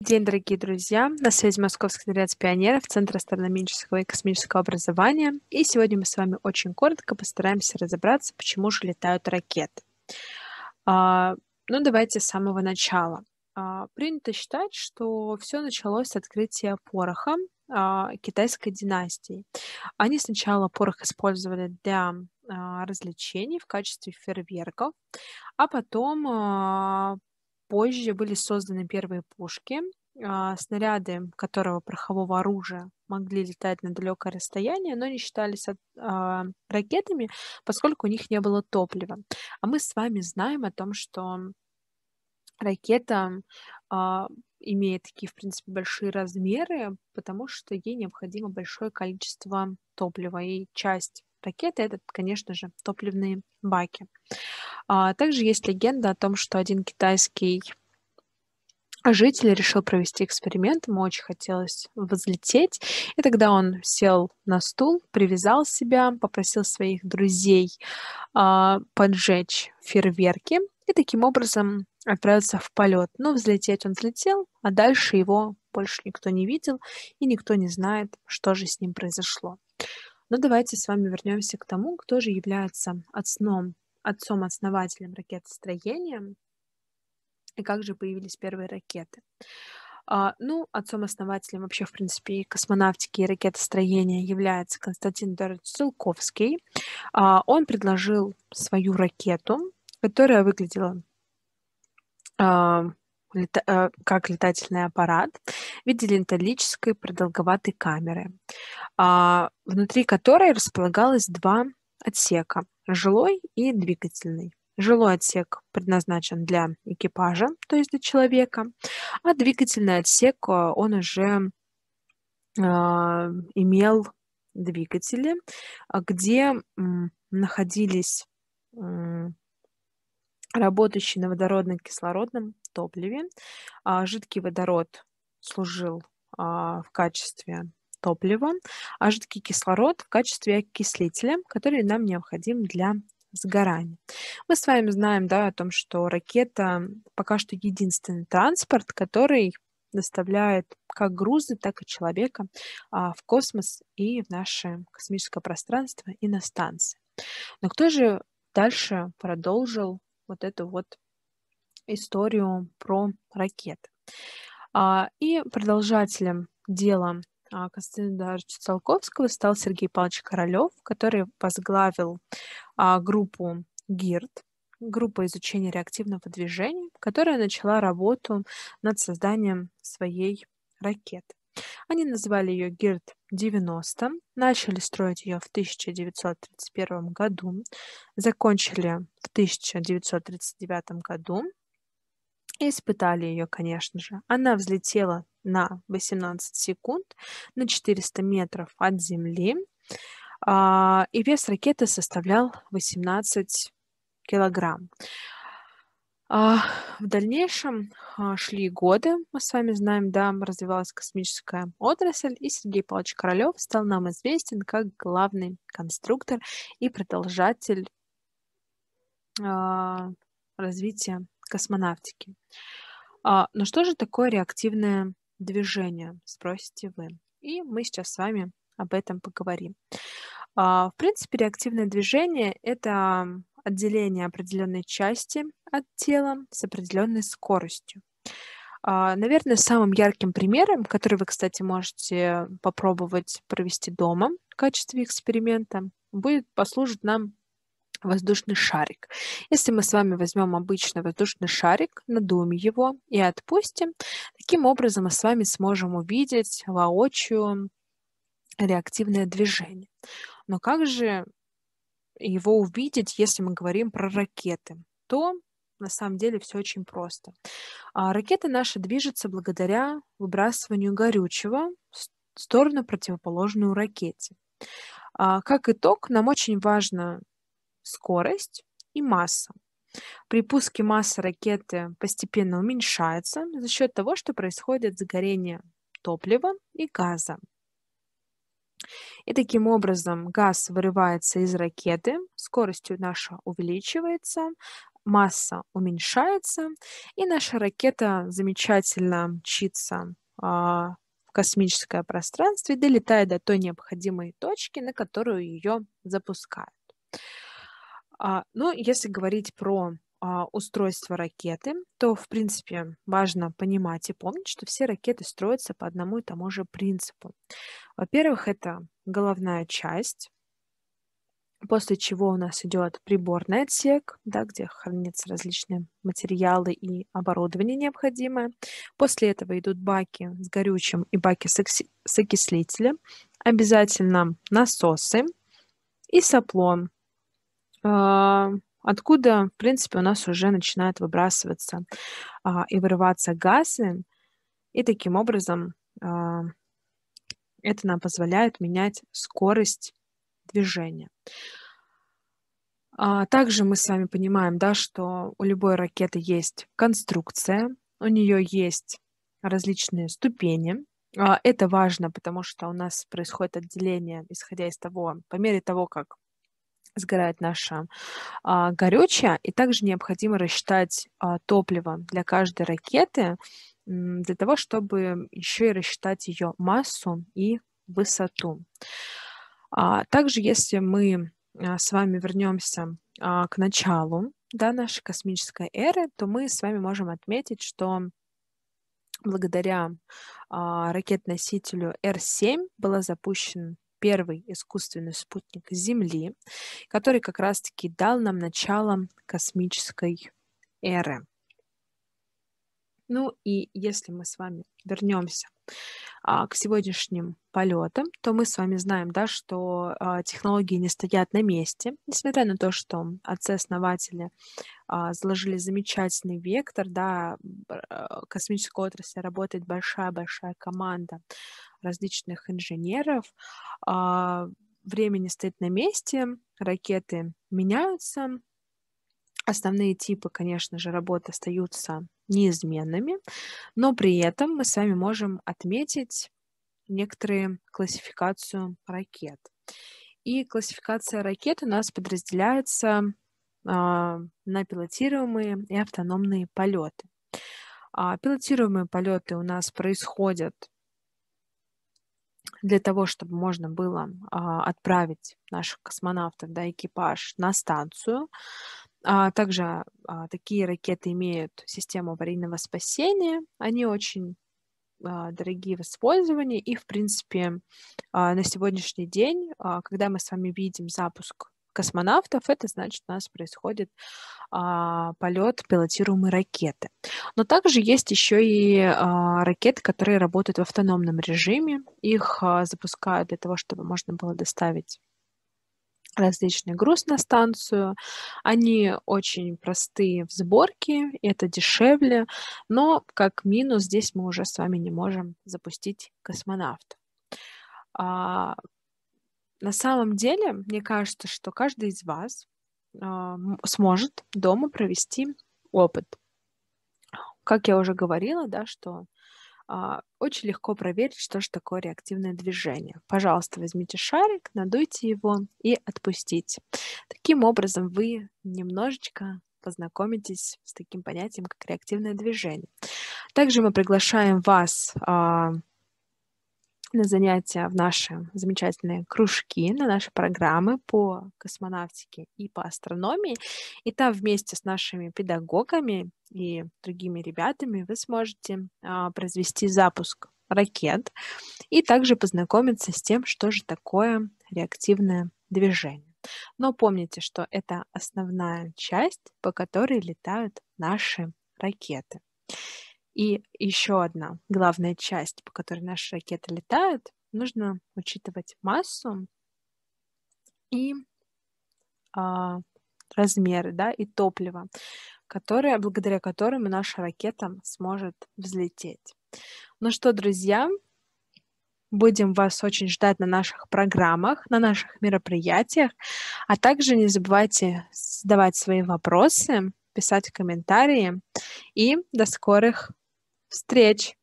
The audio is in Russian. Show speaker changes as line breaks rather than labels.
день, дорогие друзья! На связи Московский дворец пионеров Центра астрономического и космического образования. И сегодня мы с вами очень коротко постараемся разобраться, почему же летают ракеты. А, ну, давайте с самого начала. А, принято считать, что все началось с открытия пороха а, китайской династии. Они сначала порох использовали для а, развлечений в качестве фейерверков, а потом а, позже были созданы первые пушки, снаряды которого порохового оружия могли летать на далекое расстояние, но не считались ракетами, поскольку у них не было топлива. А мы с вами знаем о том, что ракета имеет такие, в принципе, большие размеры, потому что ей необходимо большое количество топлива, и часть ракеты это, конечно же, топливные баки. А, также есть легенда о том, что один китайский житель решил провести эксперимент, ему очень хотелось взлететь, и тогда он сел на стул, привязал себя, попросил своих друзей а, поджечь фейерверки, и таким образом отправиться в полет. но взлететь он взлетел, а дальше его больше никто не видел, и никто не знает, что же с ним произошло. Но ну, давайте с вами вернемся к тому, кто же является отцом, отцом-основателем ракетостроения и как же появились первые ракеты. А, ну, отцом-основателем вообще, в принципе, и космонавтики и ракетостроения является Константин Эдуардович Циолковский. А, он предложил свою ракету, которая выглядела лета, э, как летательный аппарат в виде ленталической продолговатой камеры, а, внутри которой располагалось два отсека – жилой и двигательный. Жилой отсек предназначен для экипажа, то есть для человека, а двигательный отсек, э, он уже э, имел двигатели, а, где э, находились э, работающий на водородно-кислородном топливе. А, жидкий водород служил а, в качестве топлива, а жидкий кислород в качестве окислителя, который нам необходим для сгорания. Мы с вами знаем да, о том, что ракета пока что единственный транспорт, который доставляет как грузы, так и человека а, в космос и в наше космическое пространство и на станции. Но кто же дальше продолжил вот эту вот историю про ракеты. А, и продолжателем дела а, Константина Даровича стал Сергей Павлович Королёв, который возглавил а, группу ГИРД, группа изучения реактивного движения, которая начала работу над созданием своей ракеты. Они назвали ее ГИРД-90, начали строить ее в 1931 году, закончили в 1939 году и испытали ее, конечно же. Она взлетела на 18 секунд на 400 метров от Земли, а, и вес ракеты составлял 18 килограмм. А, в дальнейшем а, шли годы, мы с вами знаем, да, развивалась космическая отрасль, и Сергей Павлович Королёв стал нам известен как главный конструктор и продолжатель а, развития космонавтики. Но ну что же такое реактивное движение, спросите вы? И мы сейчас с вами об этом поговорим. В принципе, реактивное движение — это отделение определенной части от тела с определенной скоростью. А, наверное, самым ярким примером, который вы, кстати, можете попробовать провести дома в качестве эксперимента, будет послужит нам воздушный шарик. Если мы с вами возьмем обычный воздушный шарик, надуем его и отпустим, таким образом мы с вами сможем увидеть воочию реактивное движение. Но как же его увидеть, если мы говорим про ракеты, то на самом деле все очень просто. А ракеты наши движутся благодаря выбрасыванию горючего в сторону противоположную ракете. А как итог, нам очень важна скорость и масса. При пуске масса ракеты постепенно уменьшается за счет того, что происходит загорение топлива и газа. И таким образом газ вырывается из ракеты, скоростью наша увеличивается, масса уменьшается, и наша ракета замечательно мчится а, в космическое пространство и долетает до той необходимой точки, на которую ее запускают. А, ну, если говорить про а, устройство ракеты, то, в принципе, важно понимать и помнить, что все ракеты строятся по одному и тому же принципу. Во-первых, это головная часть, после чего у нас идет приборный отсек, да, где хранятся различные материалы и оборудование необходимое. После этого идут баки с горючим и баки с, с окислителем, обязательно насосы и сопло а, откуда, в принципе, у нас уже начинают выбрасываться а, и вырываться газы, и таким образом а, это нам позволяет менять скорость движения. А, также мы с вами понимаем, да, что у любой ракеты есть конструкция, у нее есть различные ступени, а, это важно, потому что у нас происходит отделение, исходя из того, по мере того, как сгорает наша а, горючее, и также необходимо рассчитать а, топливо для каждой ракеты, для того, чтобы еще и рассчитать ее массу и высоту. А, также, если мы а, с вами вернемся а, к началу да, нашей космической эры, то мы с вами можем отметить, что благодаря а, ракет-носителю Р-7 был запущен первый искусственный спутник Земли, который как раз-таки дал нам начало космической эры. Ну и если мы с вами вернемся а, к сегодняшним полетам, то мы с вами знаем, да, что а, технологии не стоят на месте, несмотря на то, что отцы-основатели а, заложили замечательный вектор, да, а, космической отрасли работает большая-большая команда различных инженеров. А, время не стоит на месте, ракеты меняются. Основные типы, конечно же, работы остаются неизменными, но при этом мы с вами можем отметить некоторые классификацию ракет. И классификация ракет у нас подразделяется а, на пилотируемые и автономные полеты. А, пилотируемые полеты у нас происходят для того, чтобы можно было а, отправить наших космонавтов, да, экипаж на станцию. А, также а, такие ракеты имеют систему аварийного спасения. Они очень а, дорогие в использовании. И, в принципе, а, на сегодняшний день, а, когда мы с вами видим запуск космонавтов, это значит, у нас происходит а, полет пилотируемой ракеты. Но также есть еще и а, ракеты, которые работают в автономном режиме. Их а, запускают для того, чтобы можно было доставить различный груз на станцию. Они очень простые в сборке, это дешевле, но как минус здесь мы уже с вами не можем запустить космонавта на самом деле, мне кажется, что каждый из вас э, сможет дома провести опыт. Как я уже говорила, да, что э, очень легко проверить, что же такое реактивное движение. Пожалуйста, возьмите шарик, надуйте его и отпустите. Таким образом, вы немножечко познакомитесь с таким понятием, как реактивное движение. Также мы приглашаем вас э, на занятия в наши замечательные кружки, на наши программы по космонавтике и по астрономии. И там вместе с нашими педагогами и другими ребятами вы сможете а, произвести запуск ракет и также познакомиться с тем, что же такое реактивное движение. Но помните, что это основная часть, по которой летают наши ракеты. И еще одна главная часть, по которой наши ракеты летают, нужно учитывать массу и а, размеры, да, и топливо, которое, благодаря которому наша ракета сможет взлететь. Ну что, друзья, будем вас очень ждать на наших программах, на наших мероприятиях, а также не забывайте задавать свои вопросы, писать комментарии и до скорых встреч!